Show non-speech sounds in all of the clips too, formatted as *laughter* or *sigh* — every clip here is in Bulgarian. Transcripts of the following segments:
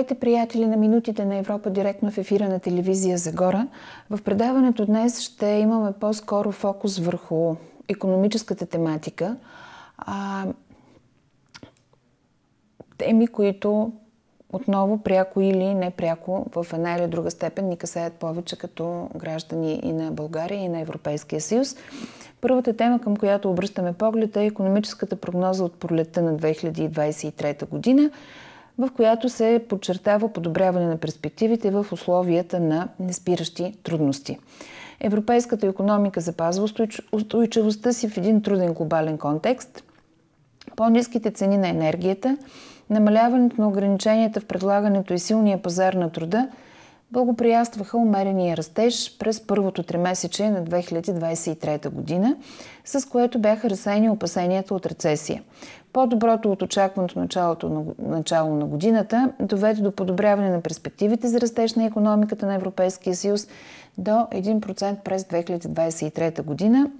Здравейте, приятели на Минутите на Европа, директно в ефира на телевизия Загора. В предаването днес ще имаме по-скоро фокус върху економическата тематика. А, теми, които отново пряко или непряко в една или друга степен ни касаят повече като граждани и на България, и на Европейския съюз. Първата тема, към която обръщаме поглед е економическата прогноза от пролетта на 2023 година – в която се подчертава подобряване на перспективите в условията на неспиращи трудности. Европейската економика запазва устойчивостта си в един труден глобален контекст. По-низките цени на енергията, намаляването на ограниченията в предлагането и силния пазар на труда – благоприятстваха умерения растеж през първото тримесечие на 2023 година, с което бяха разсеяни опасенията от рецесия. По-доброто от очакваното началото на, начало на годината доведе до подобряване на перспективите за растеж на економиката на Европейския съюз до 1% през 2023 година,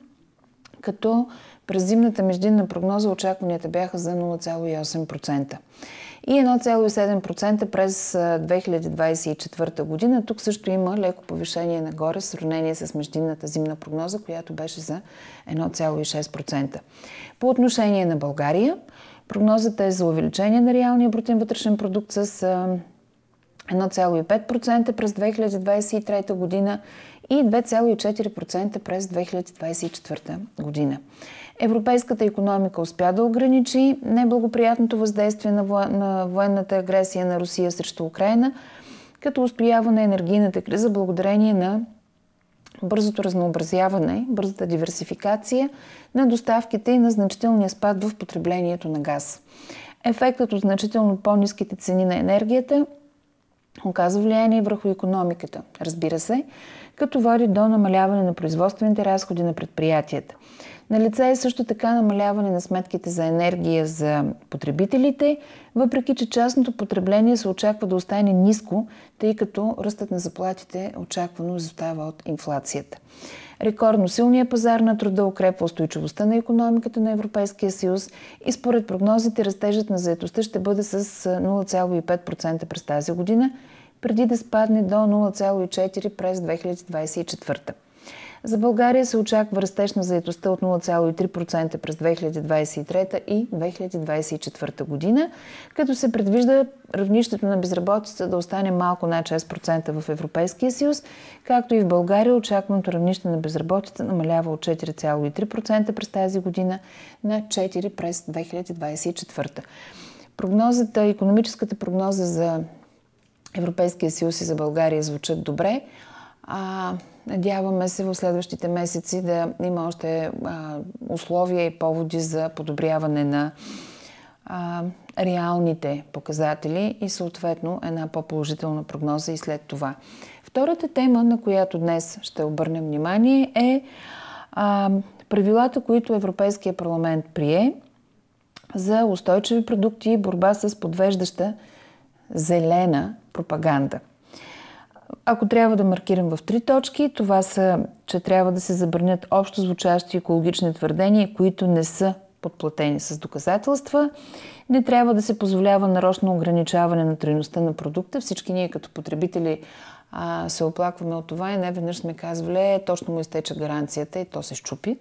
като през зимната междинна прогноза очакванията бяха за 0,8% и 1,7% през 2024 година. Тук също има леко повишение нагоре в сравнение с междинната зимна прогноза, която беше за 1,6%. По отношение на България, прогнозата е за увеличение на реалния брутен вътрешен продукт с 1,5% през 2023 година и 2,4% през 2024 година. Европейската економика успя да ограничи неблагоприятното въздействие на военната агресия на Русия срещу Украина, като устоява на енергийната криза благодарение на бързото разнообразяване, бързата диверсификация на доставките и на значителния спад в потреблението на газ. Ефектът от значително по-низките цени на енергията оказва влияние върху економиката, разбира се, като води до намаляване на производствените разходи на предприятията. На лице е също така намаляване на сметките за енергия за потребителите, въпреки че частното потребление се очаква да остане ниско, тъй като ръстът на заплатите очаквано изостава от инфлацията. Рекордно силният пазар на труда укрепва устойчивостта на економиката на Европейския съюз и според прогнозите растежът на заетостта ще бъде с 0,5% през тази година, преди да спадне до 0,4% през 2024. За България се очаква растеж на заедостта от 0,3% през 2023 и 2024 година, като се предвижда равнището на безработица да остане малко над 6% в Европейския съюз, както и в България очакваното равнище на безработица намалява от 4,3% през тази година на 4% през 2024. Прогнозата, економическата прогноза за Европейския съюз и за България звучат добре. А, Надяваме се в следващите месеци да има още а, условия и поводи за подобряване на а, реалните показатели и съответно една по-положителна прогноза и след това. Втората тема, на която днес ще обърнем внимание е а, правилата, които Европейския парламент прие за устойчиви продукти и борба с подвеждаща зелена пропаганда – ако трябва да маркирам в три точки, това са, че трябва да се забранят общо звучащи екологични твърдения, които не са подплатени с доказателства. Не трябва да се позволява нарочно ограничаване на трайността на продукта. Всички ние като потребители а, се оплакваме от това и не веднъж сме казвали, «Е, точно му изтече гаранцията и то се щупи.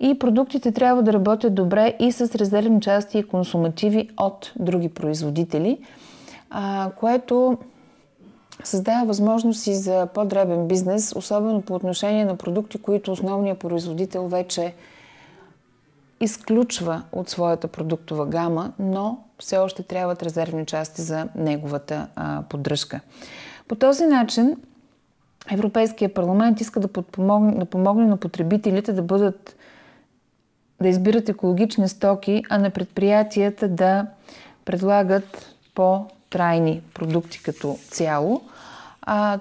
И продуктите трябва да работят добре и с резервни части и консумативи от други производители, а, което създава възможности за по-дребен бизнес, особено по отношение на продукти, които основният производител вече изключва от своята продуктова гама, но все още трябват резервни части за неговата а, поддръжка. По този начин Европейския парламент иска да, да помогне на потребителите да бъдат да избират екологични стоки, а на предприятията да предлагат по-трайни продукти като цяло. А,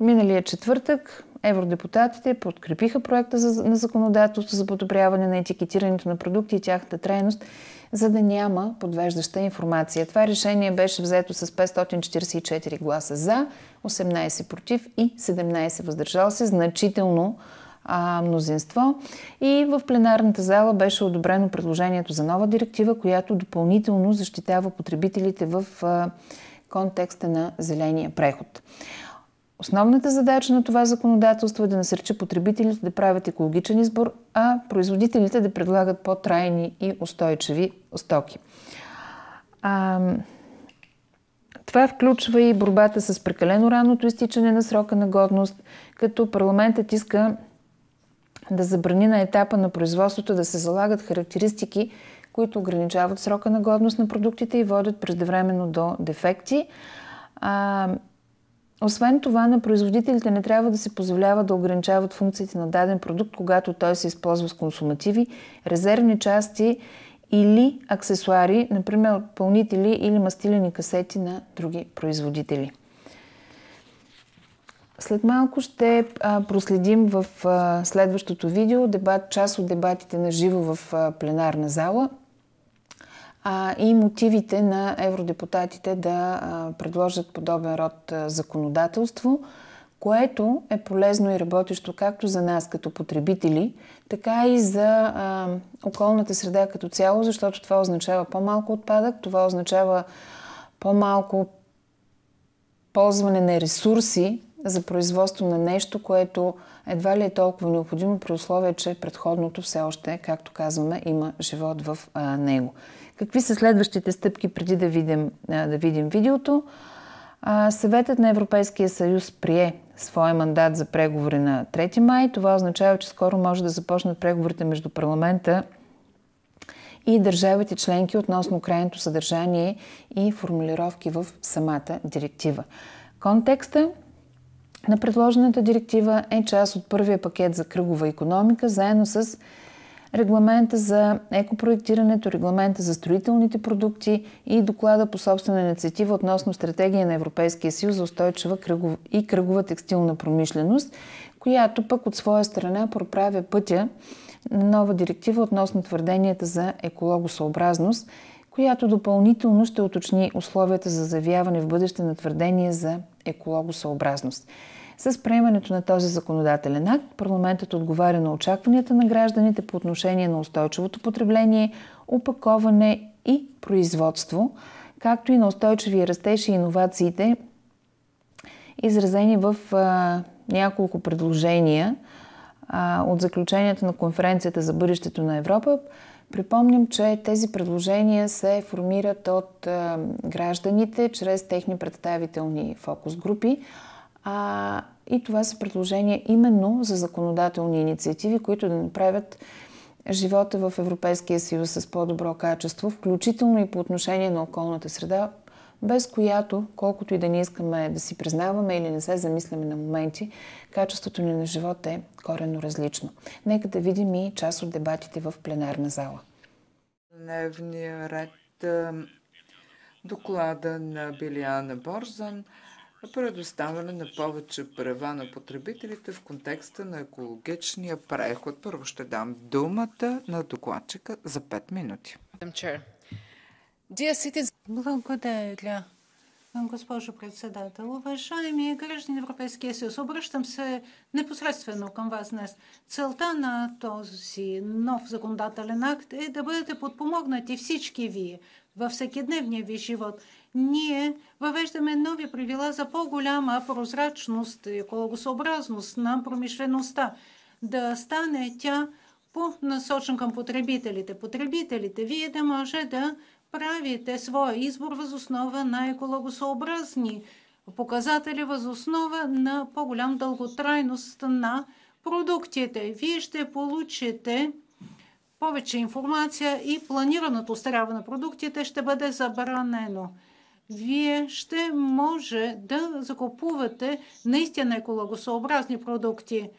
миналия четвъртък евродепутатите подкрепиха проекта за, на законодателство за подобряване на етикетирането на продукти и тяхната трайност, за да няма подвеждаща информация. Това решение беше взето с 544 гласа за, 18 против и 17 въздържал се, значително а, мнозинство. И в пленарната зала беше одобрено предложението за нова директива, която допълнително защитава потребителите в а, контекста на зеления преход. Основната задача на това законодателство е да насърчи потребителите да правят екологичен избор, а производителите да предлагат по-трайни и устойчиви стоки. А, това включва и борбата с прекалено раното изтичане на срока на годност, като парламентът иска да забрани на етапа на производството да се залагат характеристики, които ограничават срока на годност на продуктите и водят преждевременно до дефекти. А, освен това, на производителите не трябва да се позволява да ограничават функциите на даден продукт, когато той се използва с консумативи, резервни части или аксесуари, например пълнители или мастилени касети на други производители. След малко ще проследим в следващото видео дебат, част от дебатите на живо в пленарна зала – а, и мотивите на евродепутатите да а, предложат подобен род а, законодателство, което е полезно и работещо както за нас като потребители, така и за а, околната среда като цяло, защото това означава по-малко отпадък, това означава по-малко ползване на ресурси за производство на нещо, което едва ли е толкова необходимо при условие, че предходното все още, както казваме, има живот в а, него. Какви са следващите стъпки преди да видим, да видим видеото? съветът на Европейския съюз прие своя мандат за преговори на 3 май. Това означава, че скоро може да започнат преговорите между парламента и държавите членки относно крайното съдържание и формулировки в самата директива. Контекста на предложената директива е част от първия пакет за кръгова економика, заедно с регламента за екопроектирането, регламента за строителните продукти и доклада по собствена инициатива относно стратегия на Европейския съюз за устойчива и кръгова текстилна промишленост, която пък от своя страна проправя пътя на нова директива относно твърденията за екологосъобразност, която допълнително ще уточни условията за заявяване в бъдеще на твърдения за екологосъобразност. С приемането на този законодателен акт парламентът отговаря на очакванията на гражданите по отношение на устойчивото потребление, упаковане и производство, както и на устойчиви растеж и иновациите, изразени в а, няколко предложения а, от заключенията на конференцията за бъдещето на Европа. Припомням, че тези предложения се формират от а, гражданите чрез техни представителни фокус групи, а и това са предложения именно за законодателни инициативи, които да направят живота в Европейския съюз с по-добро качество, включително и по отношение на околната среда, без която, колкото и да не искаме да си признаваме или не се замисляме на моменти, качеството ни на живот е коренно различно. Нека да видим и част от дебатите в пленарна зала. Дневния ред е, доклада на Билиана Борзан – предоставяне на повече права на потребителите в контекста на екологичния преход. Първо ще дам думата на докладчика за 5 минути. Благодаря, госпожо председател. Уважаеми граждани на Европейския съюз, обръщам се непосредствено към вас днес. Целта на този нов законодателен акт е да бъдете подпомогнати всички вие във всекидневния ви живот – ние въвеждаме нови правила за по-голяма прозрачност и екологосъобразност на промишлеността. Да стане тя по-насочен към потребителите. Потребителите, вие да може да правите своя избор възоснова на екологосъобразни показатели, възоснова на по-голям дълготрайност на продуктите. Вие ще получите повече информация и планираното старяване на продуктите ще бъде забранено вие ще може да закупувате наистина екологосъобразни продукти.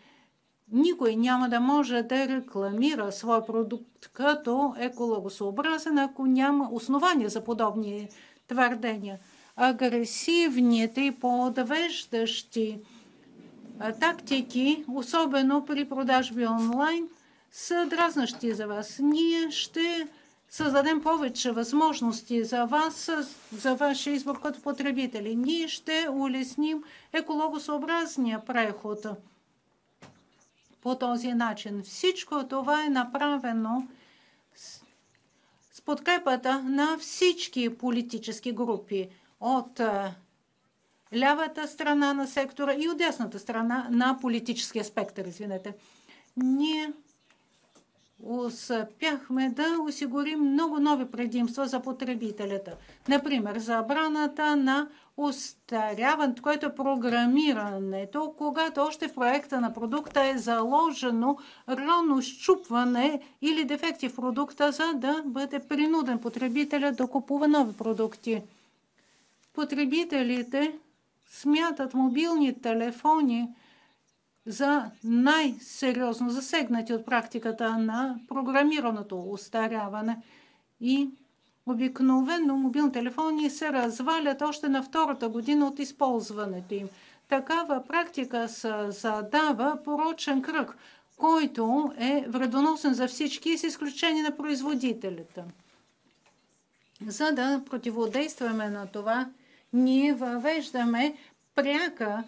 Никой няма да може да рекламира свой продукт като екологосъобразен, ако няма основания за подобни твърдения. Агресивните и подвеждащи тактики, особено при продажби онлайн, са дразнащи за вас. Ние ще създадем повече възможности за вас, за вашия избор като потребители. Ние ще улесним екологосъобразния преход. По този начин всичко това е направено с подкрепата на всички политически групи от лявата страна на сектора и от дясната страна на политическия спектър, извинете. Ние успяхме да осигурим много нови предимства за потребителята. Например, забраната на устаряването, което е програмирането, когато още в проекта на продукта е заложено рано щупване или дефекти в продукта, за да бъде принуден потребителя да купува нови продукти. Потребителите смятат мобилни телефони за най-сериозно засегнати от практиката на програмираното устаряване. И обикновено мобилни телефони се развалят още на втората година от използването им. Такава практика се задава порочен кръг, който е вредоносен за всички с изключение на производителите. За да противодействаме на това, ние въвеждаме пряка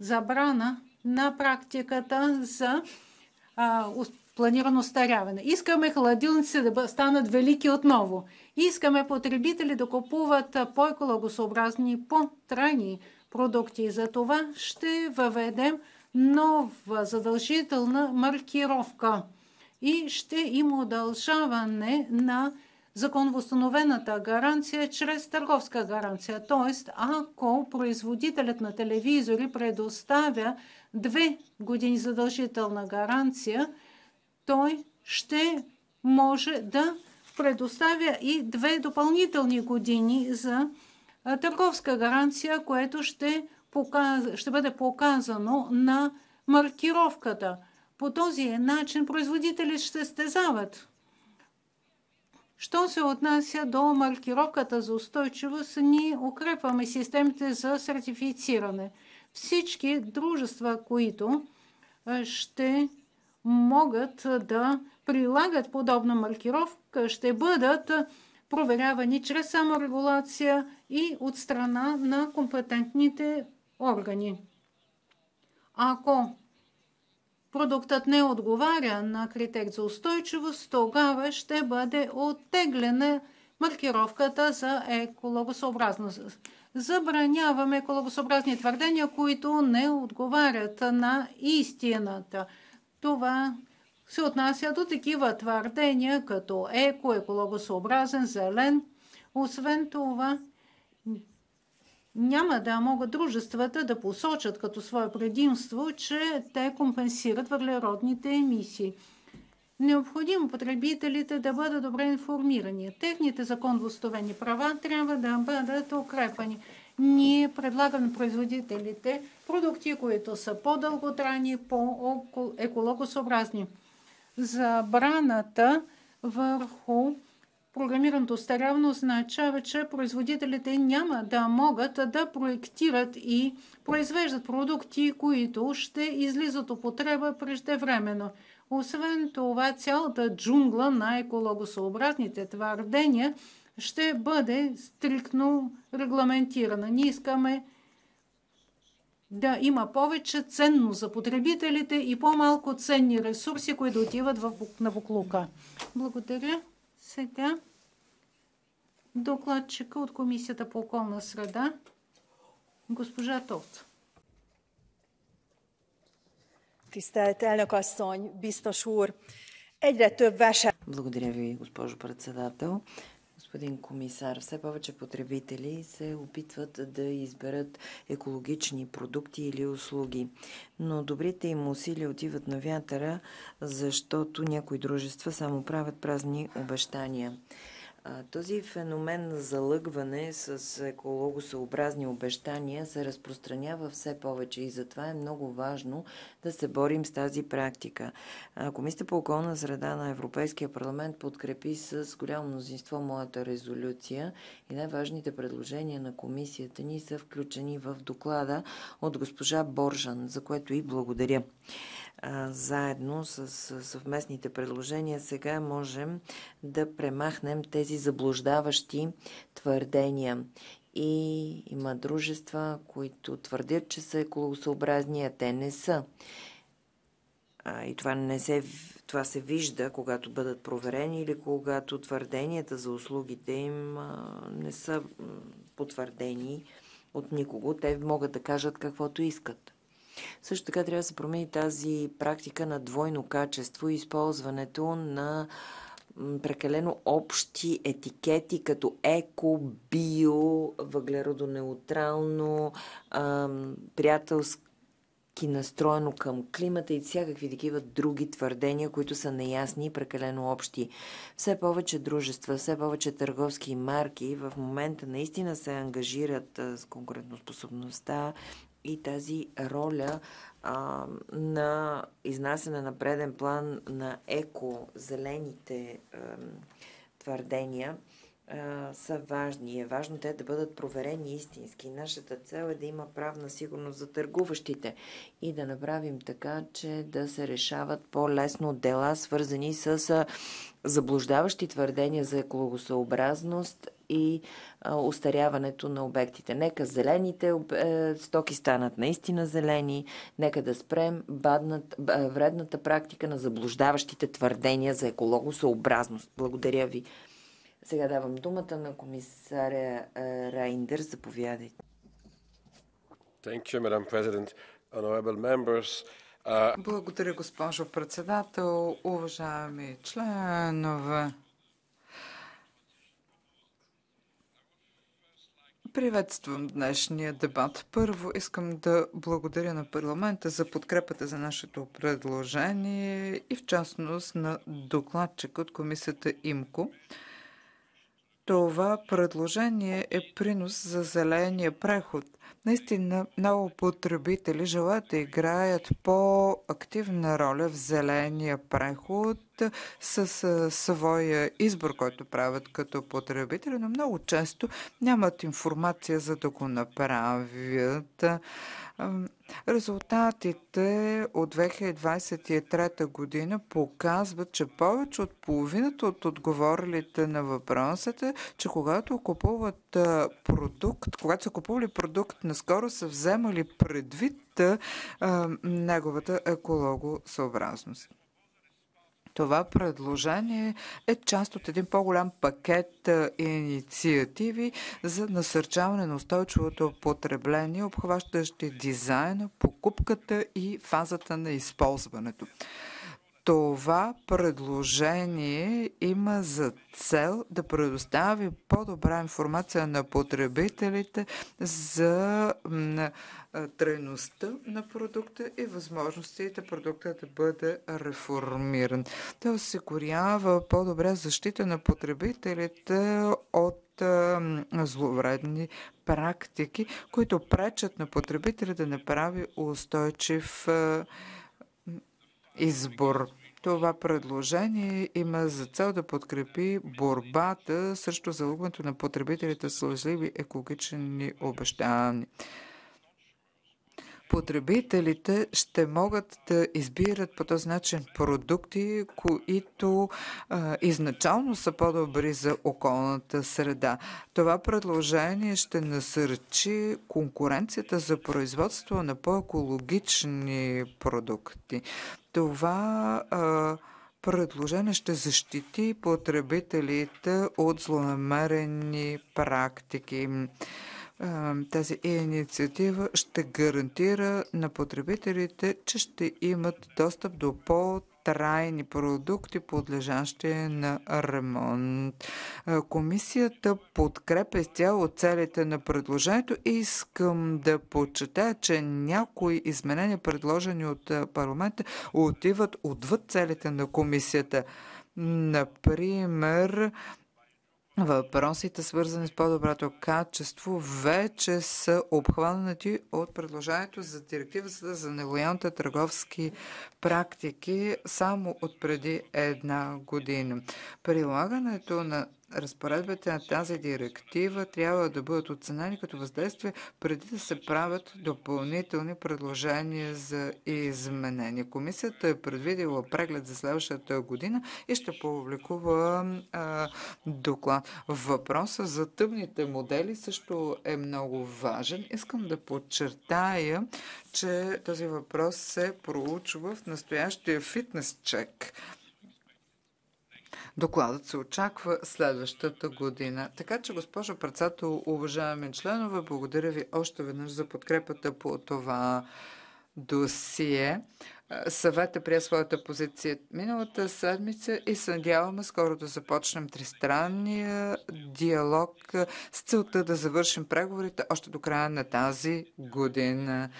забрана на практиката за а, планирано старяване. Искаме хладилниците да станат велики отново. Искаме потребители да купуват по-екологосообразни, по-трайни продукти. За това ще въведем нова задължителна маркировка и ще има удължаване на законовостановената гаранция чрез търговска гаранция. Тоест, ако производителят на телевизори предоставя две години задължителна гаранция, той ще може да предоставя и две допълнителни години за търговска гаранция, което ще, показ... ще бъде показано на маркировката. По този начин производители ще стезават. Що се отнася до маркировката за устойчивост, ние укрепваме системите за сертифициране – всички дружества, които ще могат да прилагат подобна маркировка, ще бъдат проверявани чрез саморегулация и от страна на компетентните органи. Ако продуктът не отговаря на критерий за устойчивост, тогава ще бъде оттеглена маркировката за екологосъобразност забраняваме колабосообразни твърдения, които не отговарят на истината. Това се отнася до такива твърдения, като еко, екологосообразен, зелен. Освен това, няма да могат дружествата да посочат като свое предимство, че те компенсират въглеродните емисии. Необходимо потребителите да бъдат добре информирани. Техните законоустановени права трябва да бъдат укрепани. Ние предлагаме производителите продукти, които са по-дълготрайни, по-екологосъобразни. Забраната върху програмираното старяване означава, че производителите няма да могат да проектират и произвеждат продукти, които ще излизат употреба преждевременно. Освен това, цялата джунгла на екологосъобразните твърдения ще бъде стриктно регламентирана. Ние искаме да има повече ценно за потребителите и по-малко ценни ресурси, които отиват в, на буклука. Благодаря. Сега докладчика от Комисията по околна среда, госпожа Тот. Tisztelt elnökasszony, biztos úr, egyre több vese... Благодаря ви, госпожо председател. Господин комисар, все повече потребители се опитват да изберат екологични продукти или услуги. Но добрите им усилия отиват на вятъра, защото някои дружества само правят празни обещания. Този феномен на залъгване с екологосъобразни обещания се разпространява все повече и затова е много важно да се борим с тази практика. Комисията по околна среда на Европейския парламент подкрепи с голямо мнозинство моята резолюция и най-важните предложения на комисията ни са включени в доклада от госпожа Боржан, за което и благодаря заедно с съвместните предложения сега можем да премахнем тези заблуждаващи твърдения. И има дружества, които твърдят, че са екологосъобразни, а те не са. И това, не се, това се вижда, когато бъдат проверени или когато твърденията за услугите им не са потвърдени от никого. Те могат да кажат каквото искат. Също така трябва да се промени тази практика на двойно качество и използването на прекалено общи етикети като еко, био, въглеродонеутрално, приятелско ки настроено към климата и всякакви такива други твърдения, които са неясни и прекалено общи. Все повече дружества, все повече търговски марки в момента наистина се ангажират с конкурентоспособността и тази роля а, на изнасяне на преден план на еко, зелените а, твърдения а, са важни. Е важно те да бъдат проверени истински. Нашата цел е да има правна сигурност за търгуващите и да направим така, че да се решават по-лесно дела, свързани с заблуждаващи твърдения за екологосъобразност и устаряването на обектите. Нека зелените е, стоки станат наистина зелени, нека да спрем баднат, е, вредната практика на заблуждаващите твърдения за екологосъобразност. Благодаря ви. Сега давам думата на комисаря е, Райндер. Заповядайте. Благодаря, госпожо председател, уважаеми членове Приветствам днешния дебат. Първо искам да благодаря на парламента за подкрепата за нашето предложение и в частност на докладчик от комисията ИМКО. Това предложение е принос за зеления преход – Наистина много потребители желаят да играят по-активна роля в зеления преход с своя избор, който правят като потребители, но много често нямат информация за да го направят. Резултатите от 2023 година показват, че повече от половината от отговорилите на въпросите, че когато купуват продукт, когато са купували продукт наскоро са вземали предвид а, неговата екологосъобразност. Това предложение е част от един по-голям пакет инициативи за насърчаване на устойчивото потребление, обхващащи дизайна, покупката и фазата на използването. Това предложение има за цел да предостави по-добра информация на потребителите за трайността на продукта и възможностите продукта да бъде реформиран. Да осигурява по-добра защита на потребителите от зловредни практики, които пречат на потребителя да направи устойчив а, избор. Това предложение има за цел да подкрепи борбата срещу залъгването на потребителите с лъжливи екологични обещания потребителите ще могат да избират по този начин продукти, които а, изначално са по-добри за околната среда. Това предложение ще насърчи конкуренцията за производство на по-екологични продукти. Това а, предложение ще защити потребителите от злонамерени практики тази инициатива ще гарантира на потребителите, че ще имат достъп до по трайни продукти, подлежащи на ремонт. Комисията подкрепя изцяло целите на предложението и искам да подчета, че някои изменения, предложени от парламента, отиват отвъд целите на комисията. Например, Въпросите, свързани с по-доброто качество, вече са обхванати от предложението за директивата за нелоялните търговски практики само от преди една година. Прилагането на разпоредбите на тази директива трябва да бъдат оценени като въздействие преди да се правят допълнителни предложения за изменения. Комисията е предвидила преглед за следващата година и ще публикува а, доклад. Въпроса за тъмните модели също е много важен. Искам да подчертая, че този въпрос се проучва в настоящия фитнес чек – Докладът се очаква следващата година. Така че, госпожо председател, уважаеми членове, благодаря ви още веднъж за подкрепата по това досие. Съвета прие своята позиция миналата седмица и се надяваме скоро да започнем тристранния диалог с целта да завършим преговорите още до края на тази година.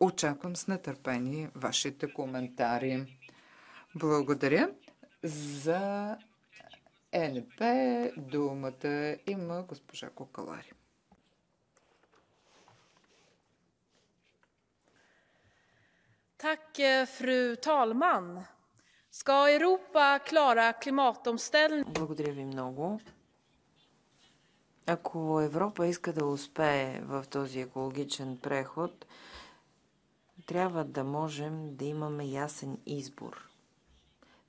Очаквам с нетърпение вашите коментари. Благодаря за НП думата има госпожа Кокалари. Tack, eh, fru talman. Ska Europa klara klimatomställningen... Благодаря ви много. Ако Европа иска да успее в този екологичен преход, трябва да можем да имаме ясен избор –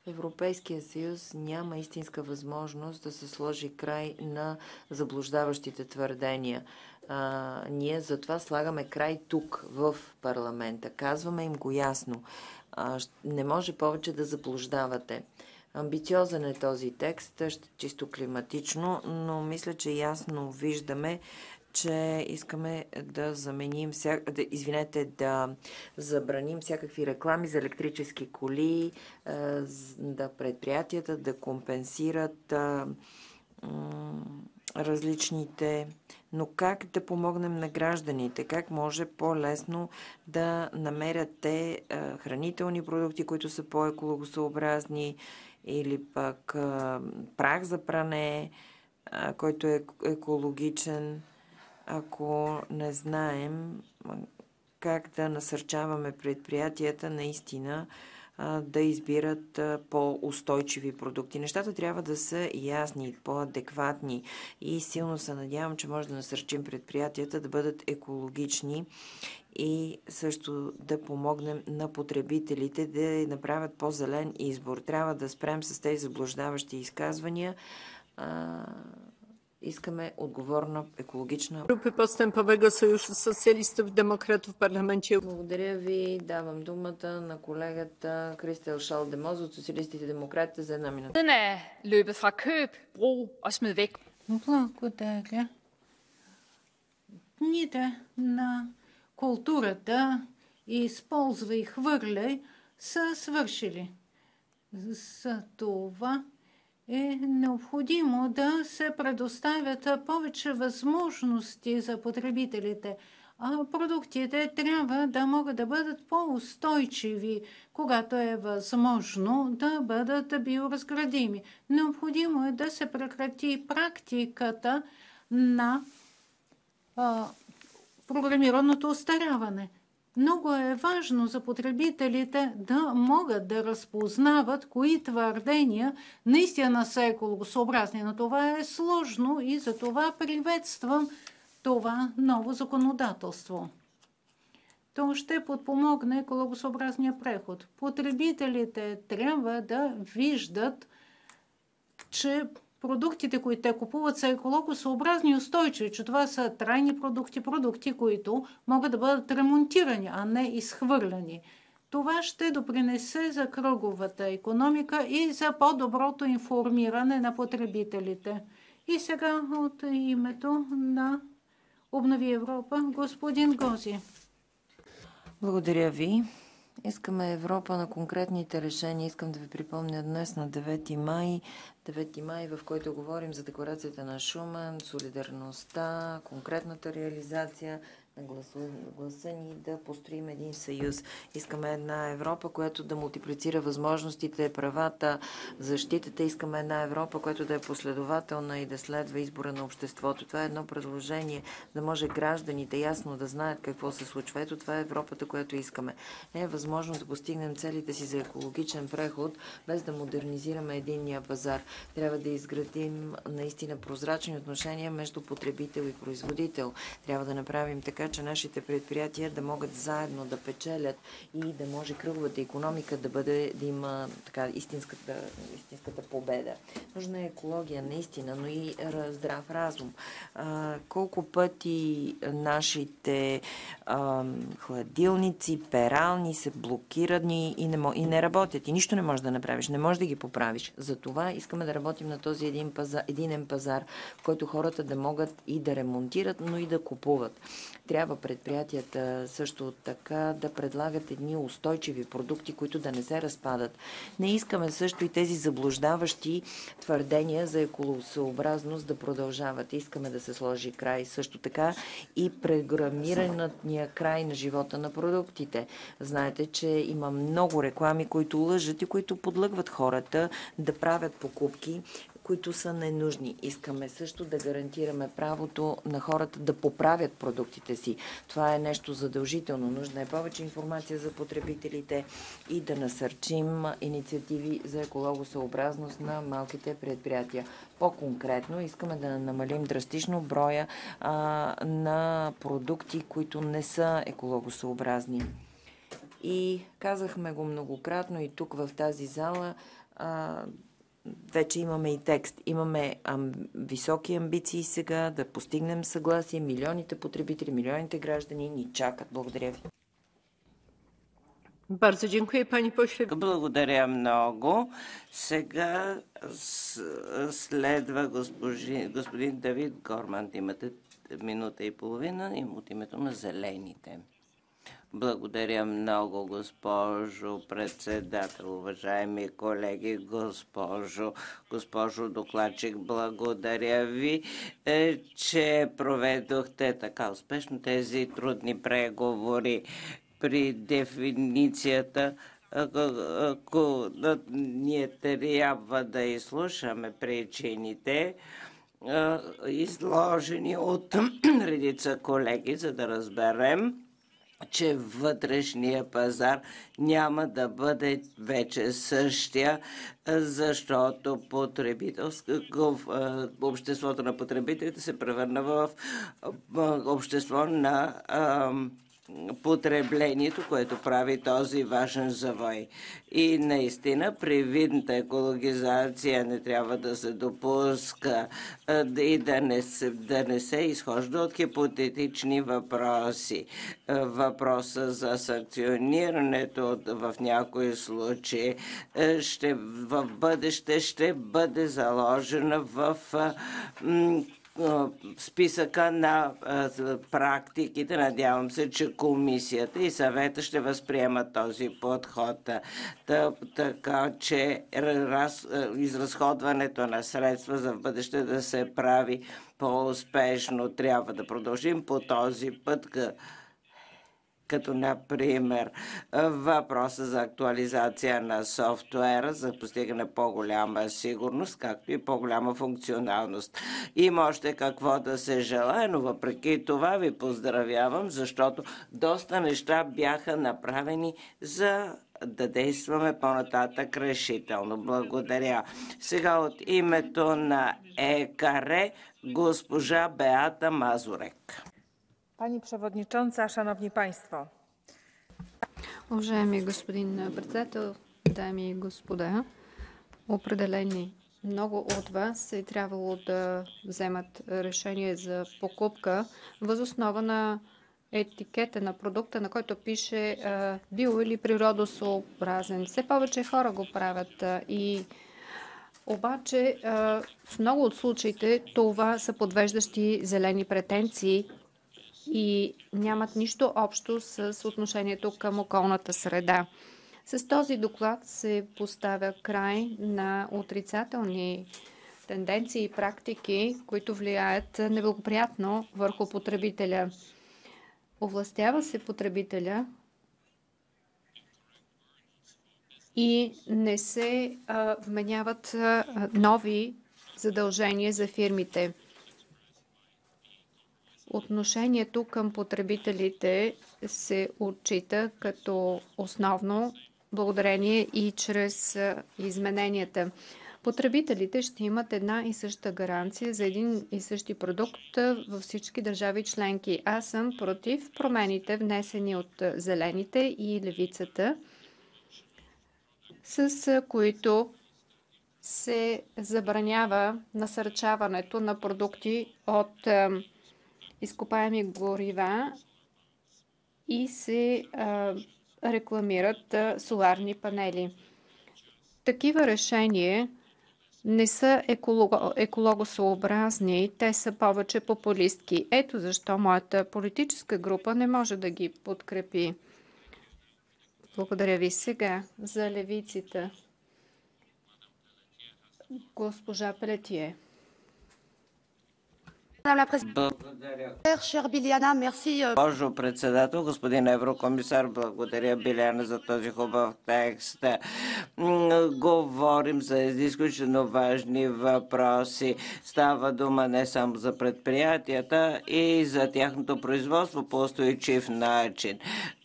Европейския съюз няма истинска възможност да се сложи край на заблуждаващите твърдения. А, ние затова слагаме край тук, в парламента. Казваме им го ясно. А, не може повече да заблуждавате. Амбициозен е този текст, чисто климатично, но мисля, че ясно виждаме, че искаме да заменим, да, извинете, да забраним всякакви реклами за електрически коли, да предприятията да компенсират различните, но как да помогнем на гражданите, как може по-лесно да намерят те хранителни продукти, които са по-екологосъобразни или пък прах за пране, който е екологичен ако не знаем как да насърчаваме предприятията наистина да избират по-устойчиви продукти. Нещата трябва да са ясни, по-адекватни и силно се надявам, че може да насърчим предприятията да бъдат екологични и също да помогнем на потребителите да направят по-зелен избор. Трябва да спрем с тези заблуждаващи изказвания Искаме отговорна екологична... Групи Постъмповега с социалистов демократов в парламенте. Благодаря ви. Давам думата на колегата Кристел Шалдемоз от социалистите демократите за една минута. Не, любе фра fra Бро, brug og Благодаря. Дните на културата използвай хвърляй са свършили. За това е необходимо да се предоставят повече възможности за потребителите, а продуктите трябва да могат да бъдат по-устойчиви, когато е възможно да бъдат биоразградими. Необходимо е да се прекрати практиката на а, програмираното устаряване – много е важно за потребителите да могат да разпознават кои твърдения наистина са екологосъобразни, но това е сложно и за това приветствам това ново законодателство. То ще подпомогне екологосъобразния преход. Потребителите трябва да виждат, че продуктите, които те купуват, са екологосъобразни и устойчиви, че това са трайни продукти, продукти, които могат да бъдат ремонтирани, а не изхвърляни. Това ще допринесе за кръговата економика и за по-доброто информиране на потребителите. И сега от името на Обнови Европа, господин Гози. Благодаря ви. Искаме Европа на конкретните решения. Искам да ви припомня днес на 9 май 9 май, в който говорим за декларацията на Шуман, солидарността, конкретната реализация, гласа, гласа ни да построим един съюз. Искаме една Европа, която да мултиплицира възможностите, правата, защитата. Искаме една Европа, която да е последователна и да следва избора на обществото. Това е едно предложение, да може гражданите ясно да знаят какво се случва. Ето това е Европата, която искаме. Не е възможно да постигнем целите си за екологичен преход, без да модернизираме единния пазар. Трябва да изградим наистина прозрачни отношения между потребител и производител. Трябва да направим така, така че нашите предприятия да могат заедно да печелят и да може кръговата економика да, бъде, да има така, истинската, истинската победа. Нужна е екология, наистина, но и здрав разум. А, колко пъти нашите а, хладилници, перални се блокират и не, и не работят. И нищо не можеш да направиш, не можеш да ги поправиш. Затова искаме да работим на този един пазар, единен пазар, в който хората да могат и да ремонтират, но и да купуват. Трябва предприятията също така да предлагат едни устойчиви продукти, които да не се разпадат. Не искаме също и тези заблуждаващи твърдения за екологосъобразност да продължават. Искаме да се сложи край също така и преграмираният край на живота на продуктите. Знаете, че има много реклами, които лъжат и които подлъгват хората да правят покупки, които са ненужни. Искаме също да гарантираме правото на хората да поправят продуктите си. Това е нещо задължително. Нужна е повече информация за потребителите и да насърчим инициативи за екологосъобразност на малките предприятия. По-конкретно искаме да намалим драстично броя а, на продукти, които не са екологосъобразни. И казахме го многократно и тук в тази зала. А, вече имаме и текст. Имаме ам, високи амбиции сега да постигнем съгласие. Милионите потребители, милионите граждани ни чакат. Благодаря ви. Bardzo dziękuję пани pośle. Благодаря много. Сега следва госпожи, господин Давид Горман. Имате минута и половина от името на зелените. Благодаря много, госпожо председател, уважаеми колеги, госпожо, госпожо докладчик, благодаря ви, е, че проведохте така успешно тези трудни преговори при дефиницията ние трябва да изслушаме причините, изложени от *clears throat* редица колеги, за да разберем че вътрешния пазар няма да бъде вече същия, защото обществото на потребителите се превърна в общество на потреблението, което прави този важен завой. И наистина привидната екологизация не трябва да се допуска и да не се, да не се изхожда от хипотетични въпроси. Въпроса за санкционирането в някои случаи ще, в бъдеще ще бъде заложена в списъка на практиките. Надявам се, че комисията и съвета ще възприемат този подход. Така че изразходването на средства за бъдеще да се прави по-успешно. Трябва да продължим по този път като например въпроса за актуализация на софтуера за постигане по-голяма сигурност, както и по-голяма функционалност. Има още какво да се желая, но въпреки това ви поздравявам, защото доста неща бяха направени за да действаме по-нататък решително. Благодаря. Сега от името на ЕКАРЕ госпожа Беата Мазурек. Pani Przewodnicząca, Szanowni Państwo. Уважаеми господин председател, дами и господа, определени много от вас е трябвало да вземат решение за покупка възоснова на етикета на продукта, на който пише био или природосообразен. Все повече хора го правят и обаче в много от случаите това са подвеждащи зелени претенции и нямат нищо общо с отношението към околната среда. С този доклад се поставя край на отрицателни тенденции и практики, които влияят неблагоприятно върху потребителя. Овластява се потребителя и не се а, вменяват а, нови задължения за фирмите. Отношението към потребителите се отчита като основно благодарение и чрез измененията. Потребителите ще имат една и съща гаранция за един и същи продукт във всички държави членки. Аз съм против промените, внесени от зелените и левицата, с които се забранява насърчаването на продукти от изкопаеми горива и се а, рекламират а, соларни панели. Такива решения не са екологосообразни, те са повече популистки. Ето защо моята политическа група не може да ги подкрепи. Благодаря ви сега за левиците. Госпожа Пелетие. Благодаря. Божо euh, председател, господин еврокомисар, благодаря Билиана за този хубав текст. Говорим за изключително важни въпроси. Става дума не само за предприятията и за тяхното производство по устойчив начин.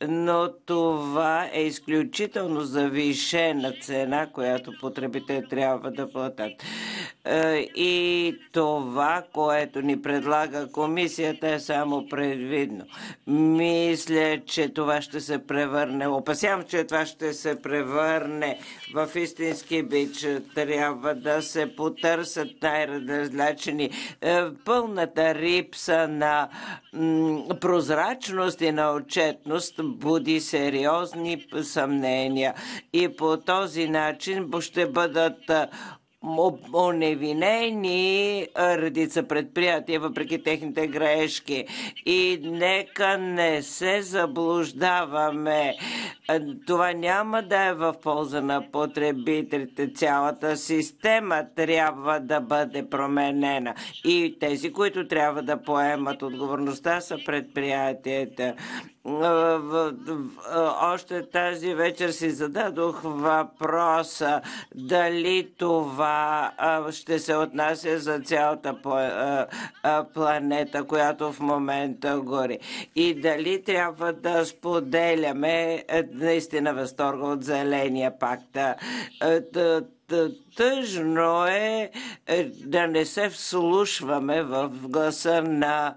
Но това е изключително завишена цена, която потребите трябва да платят. Е, и това, което ни предлага комисията е само предвидно. Мисля, че това ще се превърне, опасявам, че това ще се превърне в истински бич. Трябва да се потърсят най-различни е, пълната рипса на прозрачност и на отчетност буди сериозни съмнения. И по този начин ще бъдат е, оневинени редица предприятия, въпреки техните грешки. И нека не се заблуждаваме. Това няма да е в полза на потребителите. Цялата система трябва да бъде променена. И тези, които трябва да поемат отговорността, са предприятията още тази вечер си зададох въпроса дали това ще се отнася за цялата планета, която в момента гори. И дали трябва да споделяме е, наистина възторга от Зеления пакт тъжно е, е да не се вслушваме в гласа на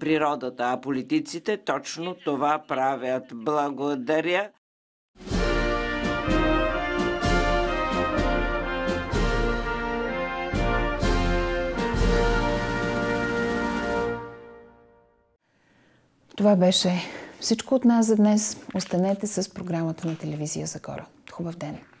природата, а политиците точно това правят. Благодаря. Това беше всичко от нас за днес. Останете с програмата на телевизия Загора. Хубав ден!